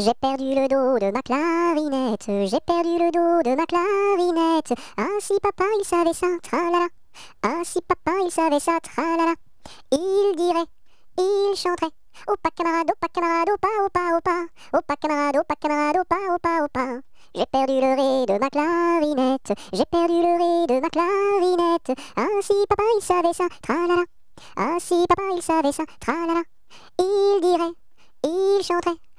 J'ai perdu le dos de ma clarinette, j'ai perdu le dos de ma clarinette. Ainsi ah papa il savait ça, tralala. Ah si papa il savait ça, tralala. Il dirait, il chanterait. Opa camarade, opa camarade, opa pas. opa. pas camarade, pas camarade, pas au pas. J'ai perdu le ré de ma clarinette, j'ai perdu le ré de ma clarinette. Ainsi ah papa il savait ça, tralala. ainsi ah papa il savait ça, tralala. Il dirait, il chanterait.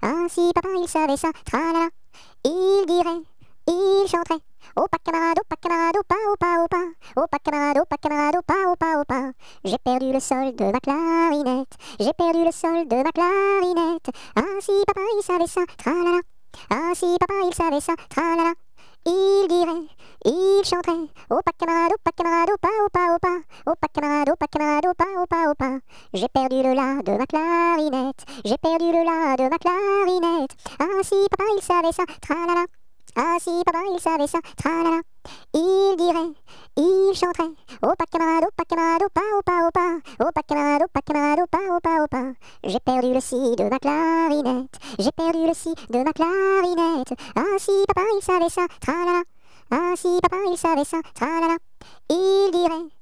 Ah si papa il savait ça, tralala, il dirait, il chanterait. pas camarade, pas camarade, au pas Oh pas camarade, pas camarade, pas, au pas. J'ai perdu le sol de ma clarinette, j'ai perdu le sol de ma clarinette. Ainsi papa il savait ça, tralala. Ah si papa il savait ça, tralala. Il dirait, il chanterait, pas camarade, Opa camarade, opa camarade, opa, opa, opa. J'ai perdu le la de ma clarinette. J'ai perdu le la de ma clarinette. Ah si papa il savait ça, tralala. Ah si papa il savait ça, tralala. Il dirait, il chanterait. Opa camarade, opa camarade, opa, opa, opa. Opa camarade, opa camarade, opa, opa, opa. J'ai perdu le si de ma clarinette. J'ai perdu le si de ma clarinette. Ah si papa il savait ça, tralala. Ah si papa il savait ça, tralala. Il dirait,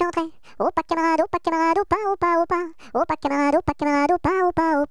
chanteraient. Opa camarade, opa camarade, opa, opa, opa. Opa camarade, opa camarade, opa, opa, opa.